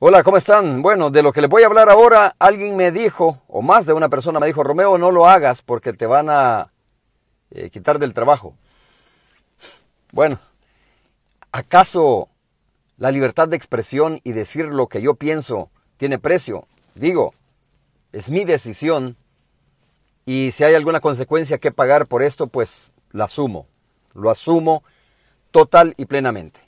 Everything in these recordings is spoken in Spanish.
Hola, ¿cómo están? Bueno, de lo que les voy a hablar ahora, alguien me dijo, o más de una persona me dijo, Romeo, no lo hagas porque te van a eh, quitar del trabajo. Bueno, ¿acaso la libertad de expresión y decir lo que yo pienso tiene precio? Digo, es mi decisión y si hay alguna consecuencia que pagar por esto, pues la asumo, lo asumo total y plenamente.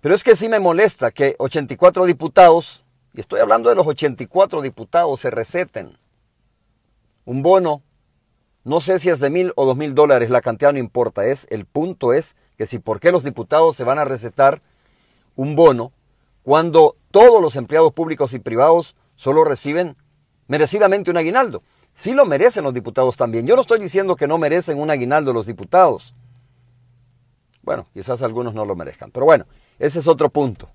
Pero es que sí me molesta que 84 diputados, y estoy hablando de los 84 diputados, se receten un bono, no sé si es de mil o dos mil dólares, la cantidad no importa, es, el punto es que si por qué los diputados se van a recetar un bono cuando todos los empleados públicos y privados solo reciben merecidamente un aguinaldo. Sí lo merecen los diputados también. Yo no estoy diciendo que no merecen un aguinaldo los diputados. Bueno, quizás algunos no lo merezcan, pero bueno, ese es otro punto.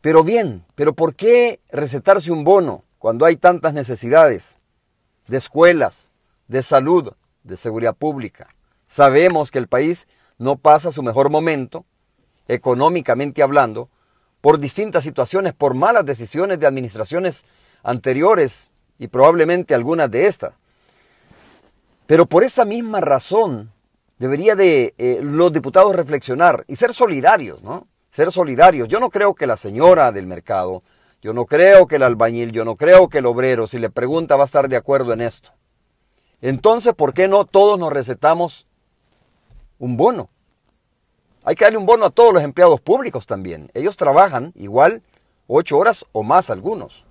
Pero bien, pero ¿por qué recetarse un bono cuando hay tantas necesidades de escuelas, de salud, de seguridad pública? Sabemos que el país no pasa su mejor momento, económicamente hablando, por distintas situaciones, por malas decisiones de administraciones anteriores y probablemente algunas de estas. Pero por esa misma razón, debería de eh, los diputados reflexionar y ser solidarios, ¿no? Ser solidarios. Yo no creo que la señora del mercado, yo no creo que el albañil, yo no creo que el obrero, si le pregunta, va a estar de acuerdo en esto. Entonces, ¿por qué no todos nos recetamos un bono? Hay que darle un bono a todos los empleados públicos también. Ellos trabajan igual ocho horas o más algunos.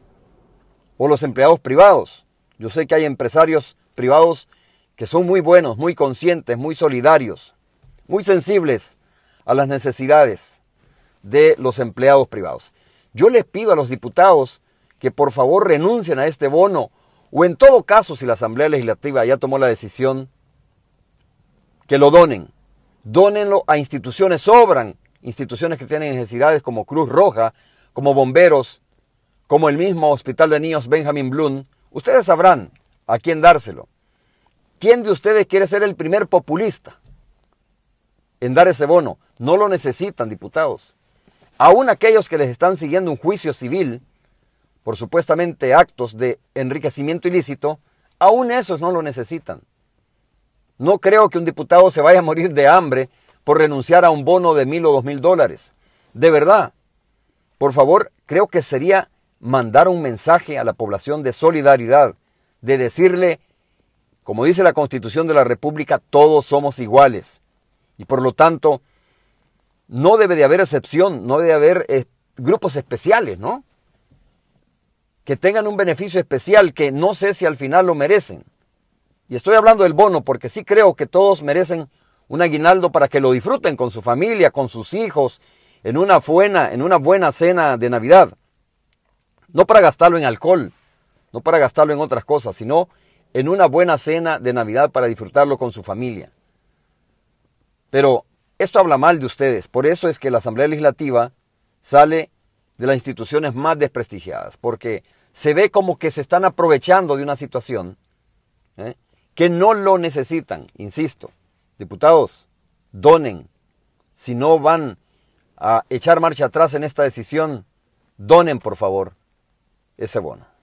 O los empleados privados. Yo sé que hay empresarios privados que son muy buenos, muy conscientes, muy solidarios, muy sensibles a las necesidades de los empleados privados. Yo les pido a los diputados que por favor renuncien a este bono o en todo caso si la Asamblea Legislativa ya tomó la decisión, que lo donen. Dónenlo a instituciones sobran, instituciones que tienen necesidades como Cruz Roja, como bomberos, como el mismo Hospital de Niños Benjamin Bloom. Ustedes sabrán a quién dárselo. ¿Quién de ustedes quiere ser el primer populista en dar ese bono? No lo necesitan, diputados. Aún aquellos que les están siguiendo un juicio civil por supuestamente actos de enriquecimiento ilícito, aún esos no lo necesitan. No creo que un diputado se vaya a morir de hambre por renunciar a un bono de mil o dos mil dólares. De verdad, por favor, creo que sería mandar un mensaje a la población de solidaridad, de decirle como dice la Constitución de la República, todos somos iguales. Y por lo tanto, no debe de haber excepción, no debe de haber eh, grupos especiales, ¿no? Que tengan un beneficio especial que no sé si al final lo merecen. Y estoy hablando del bono porque sí creo que todos merecen un aguinaldo para que lo disfruten con su familia, con sus hijos, en una buena, en una buena cena de Navidad. No para gastarlo en alcohol, no para gastarlo en otras cosas, sino en una buena cena de Navidad para disfrutarlo con su familia. Pero esto habla mal de ustedes, por eso es que la Asamblea Legislativa sale de las instituciones más desprestigiadas, porque se ve como que se están aprovechando de una situación ¿eh? que no lo necesitan, insisto. Diputados, donen. Si no van a echar marcha atrás en esta decisión, donen por favor ese bono.